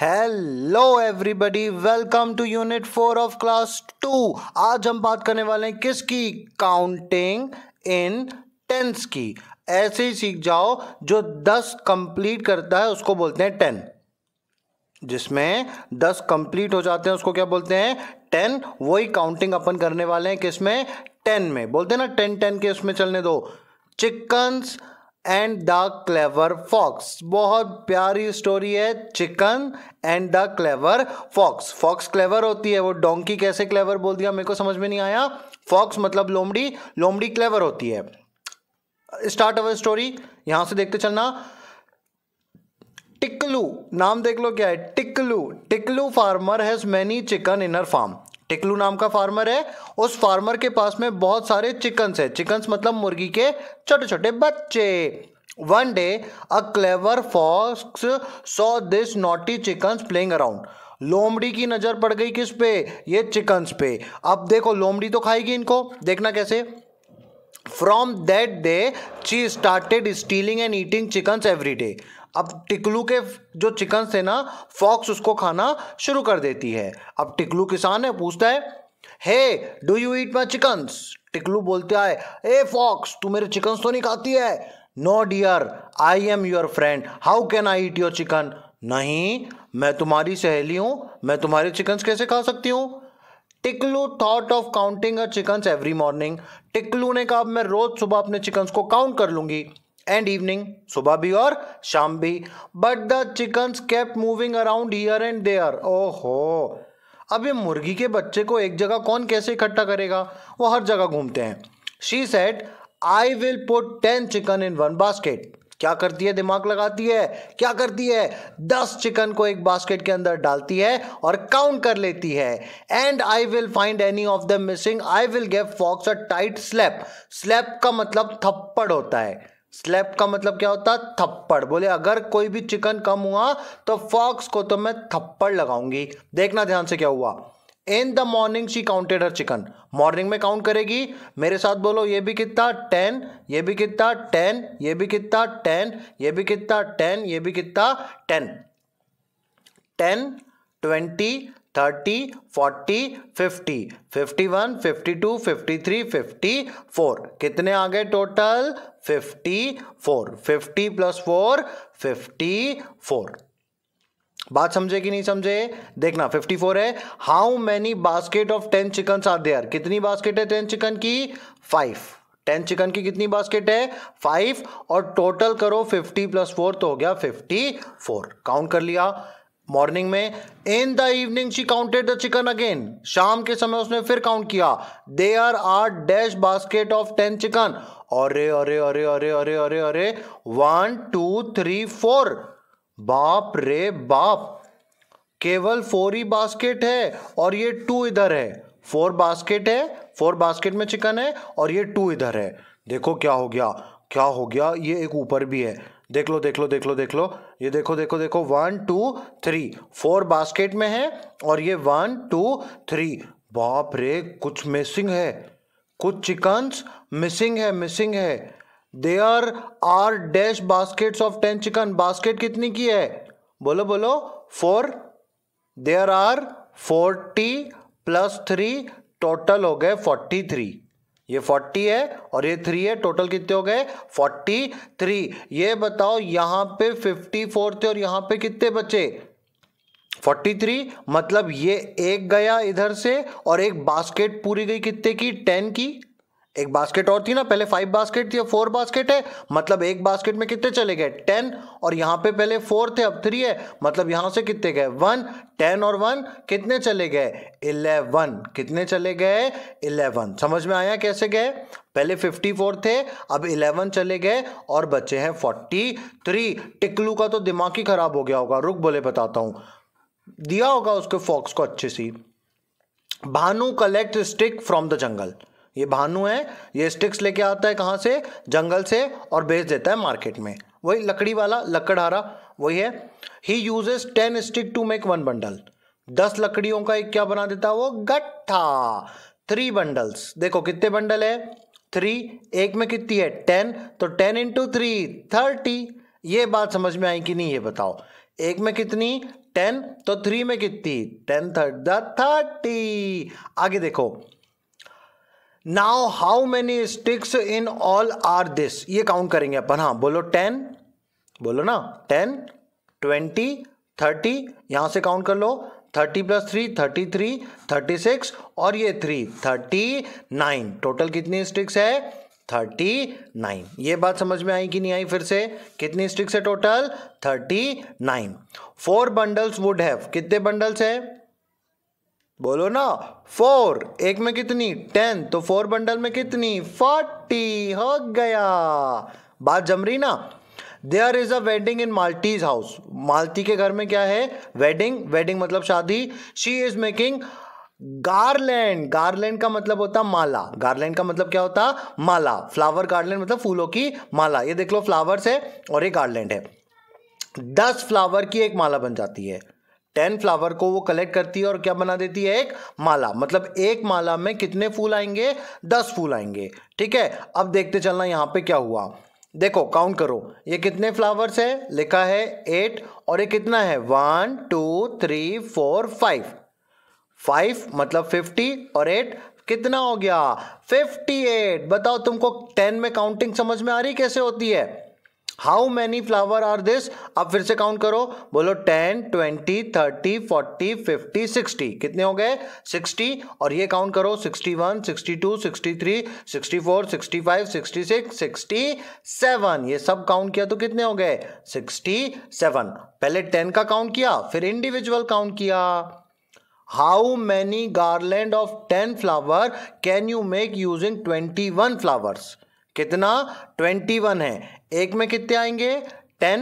hello everybody welcome to unit four of class two आज हम बात करने वाले हैं किसकी काउंटिंग इन टेंस की ऐसे ही सीख जाओ जो दस कंप्लीट करता है उसको बोलते हैं टेन जिसमें दस कंप्लीट हो जाते हैं उसको क्या बोलते हैं टेन वही काउंटिंग अपन करने वाले हैं किसमें टेन में बोलते हैं ना टेन टेन के उसमें चलने दो chickens and the clever fox बहुत प्यारी स्टोरी है chicken and the clever fox fox clever होती है वो डोंकी कैसे क्लेवर बोल दिया मेरे को समझ में नहीं आया फॉक्स मतलब लोमड़ी लोमड़ी क्लेवर होती है स्टार्ट अवर स्टोरी यहां से देखते चलना टिकलू नाम देख लो क्या है Tiklu Tiklu farmer has many chicken in her farm Tiklu नाम का फार्मर है उस फार्मर के पास में बहुत सारे चिकन्स है चिकन्स मतलब मुर्गी के छोटे छोटे बच्चे one day a clever fox saw this naughty chickens playing around लोमड़ी की नज़र पड़ गई किस पे ये चिकन्स पे अब देखो लोमड़ी तो खाएगी इनको देखना कैसे from that day she started stealing and eating chickens every day अब टिकलू के जो चिकन थे ना फॉक्स उसको खाना शुरू कर देती है अब टिकलू किसान है पूछता है hey do you eat my chickens Tiklu बोलता है ए फॉक्स तू मेरे चिकन्स तो नहीं खाती है no dear I am your friend how can I eat your chicken नहीं मैं तुम्हारी सहेली हूँ मैं तुम्हारे चिकन्स कैसे खा सकती हूँ Tiklu thought of counting a chickens every morning Tiklu ने कहा मैं रोज सुबह अपने चिकन्स को काउंट कर लूंगी एंड इवनिंग सुबह भी और शाम भी but the chickens kept moving around here and there ओहो अब ये मुर्गी के बच्चे को एक जगह कौन कैसे इकट्ठा करेगा वो हर जगह घूमते हैं she said I will put ten chicken in one basket क्या करती है दिमाग लगाती है क्या करती है दस चिकन को एक बास्केट के अंदर डालती है और काउंट कर लेती है and I will find any of the missing I will give fox a tight slap slap का मतलब थप्पड़ होता है स्लैप का मतलब क्या होता है थप्पड़ बोले अगर कोई भी चिकन कम हुआ तो फॉक्स को तो मैं थप्पड़ लगाऊंगी देखना ध्यान से क्या हुआ in the morning she counted हर चिकन मॉर्निंग में काउंट करेगी मेरे साथ बोलो ये भी कितना टेन ये भी कितना टेन ये भी कितना टेन ये भी कितना टेन ये भी कितना ten ten twenty thirty forty fifty fifty one fifty two fifty three fifty four कितने आ गए total fifty four fifty plus four fifty four बात समझे कि नहीं समझे देखना 54 है how many basket of ten chicken are there कितनी बास्केट है टेन चिकन की फाइव टेन चिकन की कितनी बास्केट है फाइव और टोटल करो 50 प्लस फोर तो हो गया 54 काउंट कर लिया मॉर्निंग में in the evening she counted the chicken again शाम के समय उसने फिर काउंट किया they are are dash basket of ten chicken अरे अरे अरे अरे अरे अरे अरे वन टू थ्री फोर बाप रे बाप केवल फोर ही बास्केट है और ये टू इधर है फोर बास्केट है फोर बास्केट में चिकन है और ये टू इधर है देखो क्या हो गया क्या हो गया ये एक ऊपर भी है देख लो देख लो देख लो देख लो ये देखो देखो देखो one two three four basket में है और ये वन टू थ्री बाप रे कुछ मिसिंग है कुछ चिकन्स मिसिंग है मिसिंग है there are dash baskets of ten chicken basket कितनी की है बोलो बोलो four there are forty plus three total हो गए फोर्टी थ्री ये फोर्टी है और ये थ्री है टोटल कितने हो गए फोर्टी थ्री ये बताओ यहां पे फिफ्टी फोर थे और यहां पे कितने बचे फोर्टी थ्री मतलब ये एक गया इधर से और एक बास्केट पूरी गई कितने की टेन की एक बास्केट और थी ना पहले फाइव बास्केट थी अब फोर बास्केट है मतलब एक बास्केट में कितने चले गए टेन और यहाँ पे पहले फोर थे अब थ्री है मतलब यहाँ से कितने गए वन टेन और वन कितने चले गए इलेवन कितने चले गए इलेवन समझ में आया कैसे गए पहले फिफ्टी फोर थे अब इलेवन चले गए और बचे हैं फोर्टी थ्री टिकलू का तो दिमाग ही खराब हो गया होगा रुक बोले बताता हूँ दिया होगा उसके फॉक्स को अच्छे से Bhanu collect stick from the jungle ये भानु है ये स्टिक्स लेके आता है कहाँ से जंगल से और बेच देता है मार्केट में वही लकड़ी वाला लकड़हारा वही है he uses ten stick to make one bundle दस लकड़ियों का एक क्या बना देता है वो गट्ठा थ्री बंडल्स देखो कितने बंडल है थ्री एक में कितनी है टेन तो टेन इंटू थ्री थर्टी ये बात समझ में आई कि नहीं ये बताओ एक में कितनी टेन तो थ्री में कितनी टेन थर्ट द थर्टी आगे देखो now how many sticks in all are this ये काउंट करेंगे अपन हाँ बोलो टेन बोलो ना टेन ट्वेंटी थर्टी यहां से काउंट कर लो thirty plus three thirty three thirty six और ये थ्री थर्टी नाइन टोटल कितनी स्टिक्स है थर्टी नाइन ये बात समझ में आई कि नहीं आई फिर से कितनी स्टिक्स है total thirty nine four bundles would have कितने बंडल्स है बोलो ना फोर एक में कितनी टेन तो फोर बंडल में कितनी फोर्टी हो गया बात जम रही ना there is a wedding in Malti's house Malti के घर में क्या है वेडिंग वेडिंग मतलब शादी she is making garland garland का मतलब होता माला गार्लैंड का मतलब क्या होता माला फ्लावर गार्लैंड मतलब फूलों की माला ये देख लो फ्लावर्स है और ये गार्लैंड है दस फ्लावर की एक माला बन जाती है टेन फ्लावर को वो कलेक्ट करती है और क्या बना देती है एक माला मतलब एक माला में कितने फूल आएंगे दस फूल आएंगे ठीक है अब देखते चलना यहाँ पे क्या हुआ देखो काउंट करो ये कितने फ्लावर्स है लिखा है एट और ये कितना है one two three four five five मतलब फिफ्टी और एट कितना हो गया फिफ्टी एट बताओ तुमको टेन में काउंटिंग समझ में आ रही कैसे होती है how many flower are this अब फिर से काउंट करो बोलो ten twenty thirty forty fifty sixty कितने हो गए सिक्सटी और ये काउंट करो sixty one sixty two sixty three sixty four sixty five sixty six sixty seven ये सब काउंट किया तो कितने हो गए सिक्सटी सेवन पहले टेन का काउंट किया फिर इंडिविजुअल काउंट किया how many garland of ten flower can you make using twenty one flowers कितना ट्वेंटी वन है एक में कितने आएंगे ten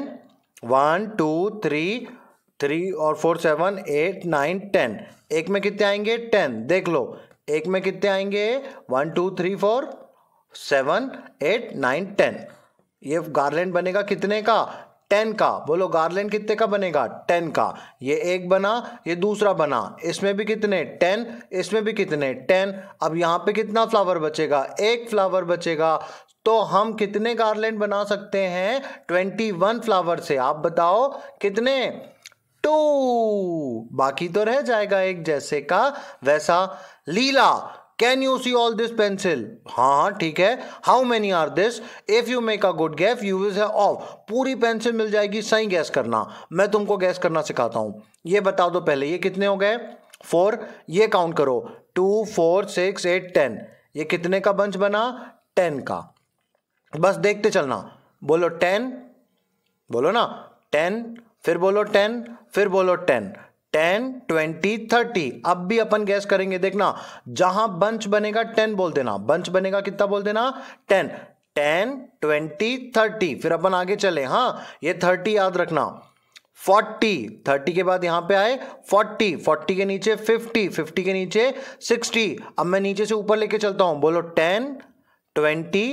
one two three three और four seven eight nine ten एक में कितने आएंगे टेन देख लो एक में कितने आएंगे one two three four seven eight nine ten ये गार्लैंड बनेगा कितने का टेन का बोलो गार्लैंड कितने का बनेगा टेन का ये एक बना ये दूसरा बना इसमें भी कितने टेन इसमें भी कितने टेन अब यहाँ पे कितना फ्लावर बचेगा एक फ्लावर बचेगा तो हम कितने गार्लैंड बना सकते हैं ट्वेंटी वन फ्लावर से आप बताओ कितने टू बाकी तो रह जाएगा एक जैसे का वैसा Leela can you see all this pencil हाँ हाँ ठीक है how many are this if you make a good guess you विज है ऑफ पूरी पेंसिल मिल जाएगी सही गैस करना मैं तुमको गैस करना सिखाता हूँ ये बता दो पहले ये कितने हो गए फोर ये काउंट करो two four six eight ten ये कितने का बंच बना टेन का तो बस देखते चलना बोलो टेन बोलो ना टेन फिर बोलो टेन फिर बोलो टेन टेन ट्वेंटी थर्टी अब भी अपन गैस करेंगे देखना जहां बंच बनेगा टेन बोल देना बंच बनेगा कितना बोल देना टेन टेन ट्वेंटी थर्टी फिर अपन आगे चले हाँ ये थर्टी याद रखना फोर्टी थर्टी के बाद यहाँ पे आए फोर्टी फोर्टी के नीचे फिफ्टी फिफ्टी के नीचे सिक्सटी अब मैं नीचे से ऊपर लेके चलता हूँ बोलो टेन ट्वेंटी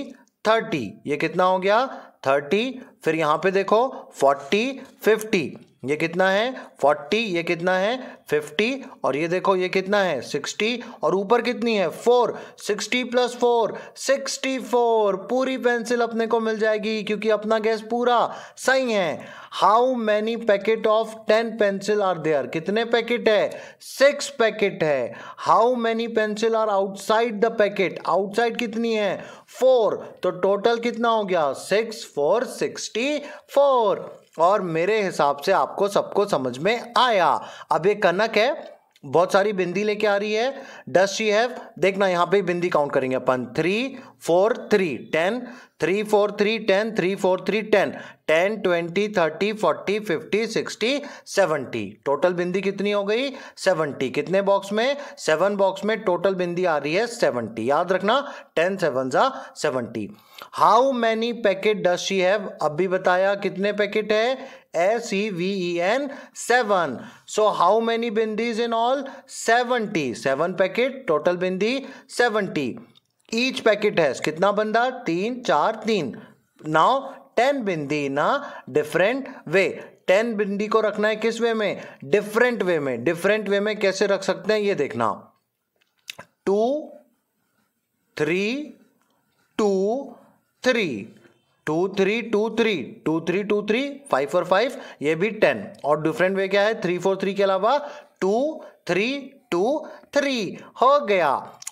थर्टी ये कितना हो गया थर्टी फिर यहाँ पे देखो फोर्टी फिफ्टी ये कितना है 40 ये कितना है 50 और ये देखो ये कितना है 60 और ऊपर कितनी है 4 60 प्लस 4 64 पूरी पेंसिल अपने को मिल जाएगी क्योंकि अपना गैस पूरा सही है how many packet of 10 pencil are there कितने पैकेट है सिक्स पैकेट है how many pencil are outside the packet outside कितनी है फोर तो टोटल कितना हो गया सिक्स फोर सिक्सटी फोर और मेरे हिसाब से आपको सबको समझ में आया अब ये कनक है बहुत सारी बिंदी लेके आ रही है डस्ट शी हैव देखना यहाँ पे बिंदी काउंट करेंगे अपन three four three ten three four three ten three four three ten ten twenty thirty forty fifty sixty seventy total bindi कितनी हो गई सेवेंटी कितने बॉक्स में सेवन बॉक्स में टोटल बिंदी आ रही है सेवेंटी याद रखना टेन सेवन जा seventy how many packet does she have अब भी बताया कितने पैकेट है S E V E N seven so how many bindis in all seventy seven packet total bindi seventy each packet has कितना बंदा तीन चार तीन नाउ टेन बिंदी ना डिफरेंट वे टेन बिंदी को रखना है किस वे में डिफरेंट वे में डिफरेंट वे में कैसे रख सकते हैं ये देखना two three two three two three two three two three two three five four five ये भी टेन और डिफरेंट वे क्या है थ्री फोर थ्री के अलावा टू थ्री टू थ्री हो गया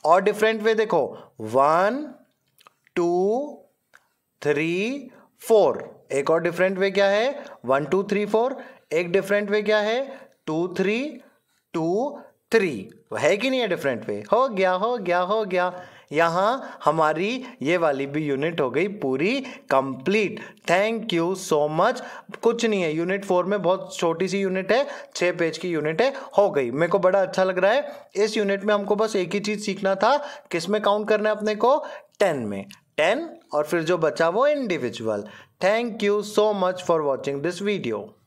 और डिफरेंट वे देखो वन टू थ्री फोर एक और डिफरेंट वे क्या है वन टू थ्री फोर एक डिफरेंट वे क्या है टू थ्री टू थ्री है कि नहीं है डिफरेंट वे हो गया हो गया हो गया यहाँ हमारी ये वाली भी यूनिट हो गई पूरी complete thank you so much कुछ नहीं है यूनिट फोर में बहुत छोटी सी यूनिट है छः पेज की यूनिट है हो गई मेरे को बड़ा अच्छा लग रहा है इस यूनिट में हमको बस एक ही चीज़ सीखना था किस में काउंट करना है अपने को टेन में टेन और फिर जो बचा वो individual thank you so much for watching this video